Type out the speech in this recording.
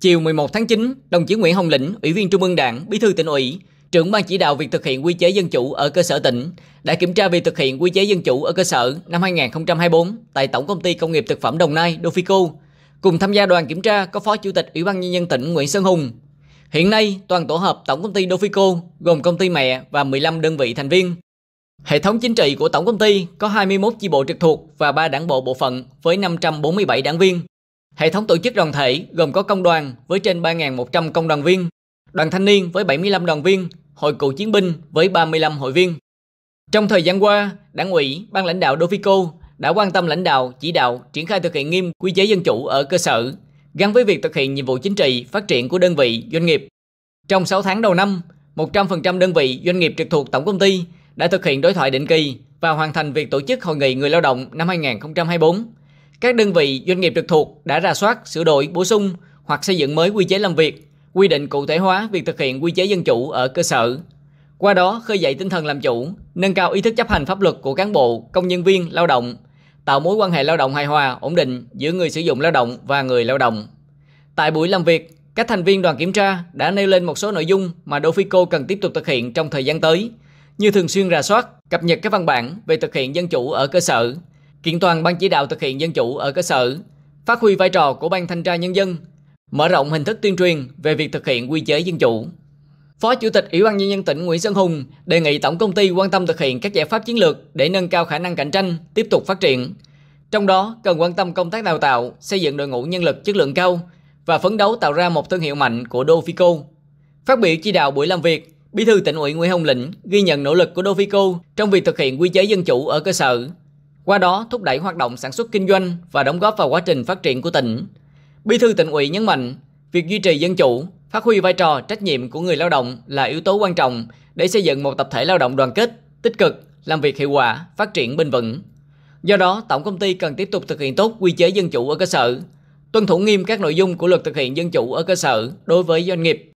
Chiều 11 tháng 9, đồng chí Nguyễn Hồng Lĩnh, Ủy viên Trung ương Đảng, Bí thư tỉnh ủy, trưởng ban chỉ đạo việc thực hiện quy chế dân chủ ở cơ sở tỉnh đã kiểm tra việc thực hiện quy chế dân chủ ở cơ sở năm 2024 tại Tổng công ty Công nghiệp thực phẩm Đồng Nai Dofico. Cùng tham gia đoàn kiểm tra có Phó Chủ tịch Ủy ban nhân dân tỉnh Nguyễn Sơn Hùng. Hiện nay, toàn tổ hợp Tổng công ty Dofico gồm công ty mẹ và 15 đơn vị thành viên. Hệ thống chính trị của tổng công ty có 21 chi bộ trực thuộc và 3 đảng bộ bộ phận với 547 đảng viên. Hệ thống tổ chức đoàn thể gồm có công đoàn với trên 3.100 công đoàn viên, đoàn thanh niên với 75 đoàn viên, hội cựu chiến binh với 35 hội viên. Trong thời gian qua, Đảng ủy, Ban lãnh đạo Dofico đã quan tâm lãnh đạo, chỉ đạo, triển khai thực hiện nghiêm quy chế dân chủ ở cơ sở, gắn với việc thực hiện nhiệm vụ chính trị, phát triển của đơn vị, doanh nghiệp. Trong 6 tháng đầu năm, 100% đơn vị, doanh nghiệp trực thuộc tổng công ty đã thực hiện đối thoại định kỳ và hoàn thành việc tổ chức hội nghị người lao động năm 2024 các đơn vị doanh nghiệp trực thuộc đã ra soát, sửa đổi, bổ sung hoặc xây dựng mới quy chế làm việc, quy định cụ thể hóa việc thực hiện quy chế dân chủ ở cơ sở. Qua đó khơi dậy tinh thần làm chủ, nâng cao ý thức chấp hành pháp luật của cán bộ, công nhân viên, lao động, tạo mối quan hệ lao động hài hòa, ổn định giữa người sử dụng lao động và người lao động. Tại buổi làm việc, các thành viên đoàn kiểm tra đã nêu lên một số nội dung mà Dofico cần tiếp tục thực hiện trong thời gian tới, như thường xuyên rà soát, cập nhật các văn bản về thực hiện dân chủ ở cơ sở, kiện toàn ban chỉ đạo thực hiện dân chủ ở cơ sở, phát huy vai trò của ban thanh tra nhân dân, mở rộng hình thức tuyên truyền về việc thực hiện quy chế dân chủ. Phó Chủ tịch Ủy ban nhân dân tỉnh Nguyễn Sơn Hùng đề nghị tổng công ty quan tâm thực hiện các giải pháp chiến lược để nâng cao khả năng cạnh tranh, tiếp tục phát triển. Trong đó cần quan tâm công tác đào tạo, xây dựng đội ngũ nhân lực chất lượng cao và phấn đấu tạo ra một thương hiệu mạnh của Dofico. Phát biểu chỉ đạo buổi làm việc, Bí thư tỉnh ủy Nguyễn Hồng Lĩnh ghi nhận nỗ lực của Dofico trong việc thực hiện quy chế dân chủ ở cơ sở, qua đó thúc đẩy hoạt động sản xuất kinh doanh và đóng góp vào quá trình phát triển của tỉnh. Bí thư tỉnh ủy nhấn mạnh, việc duy trì dân chủ, phát huy vai trò trách nhiệm của người lao động là yếu tố quan trọng để xây dựng một tập thể lao động đoàn kết, tích cực, làm việc hiệu quả, phát triển bền vững. Do đó, tổng công ty cần tiếp tục thực hiện tốt quy chế dân chủ ở cơ sở, tuân thủ nghiêm các nội dung của luật thực hiện dân chủ ở cơ sở đối với doanh nghiệp.